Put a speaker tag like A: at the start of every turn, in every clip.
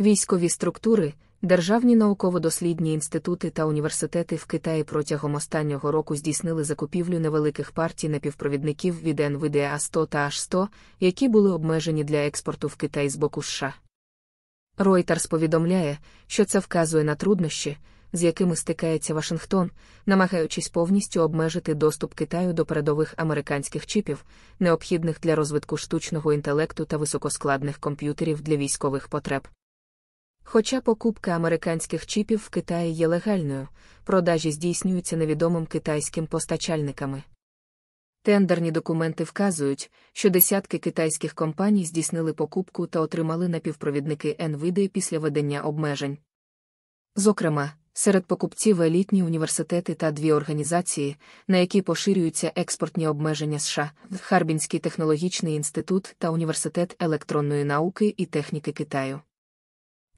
A: Військові структури, державні науково-дослідні інститути та університети в Китаї протягом останнього року здійснили закупівлю невеликих партій напівпровідників від NVDA 100 та H100, які були обмежені для експорту в Китай з боку США. Ройтерс повідомляє, що це вказує на труднощі, з якими стикається Вашингтон, намагаючись повністю обмежити доступ Китаю до передових американських чіпів, необхідних для розвитку штучного інтелекту та високоскладних комп'ютерів для військових потреб. Хоча покупка американських чіпів в Китаї є легальною, продажі здійснюються невідомим китайським постачальниками. Тендерні документи вказують, що десятки китайських компаній здійснили покупку та отримали напівпровідники n після введення обмежень. Зокрема, серед покупців елітні університети та дві організації, на які поширюються експортні обмеження США, Харбінський технологічний інститут та університет електронної науки і техніки Китаю.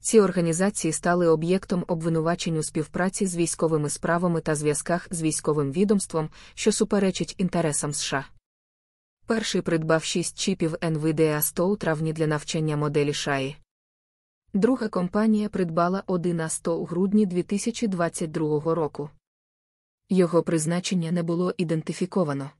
A: Ці організації стали об'єктом обвинувачень у співпраці з військовими справами та зв'язках з військовим відомством, що суперечить інтересам США. Перший придбав шість чіпів NVDA 100 у травні для навчання моделі Шаї. Друга компанія придбала один А100 у грудні 2022 року. Його призначення не було ідентифіковано.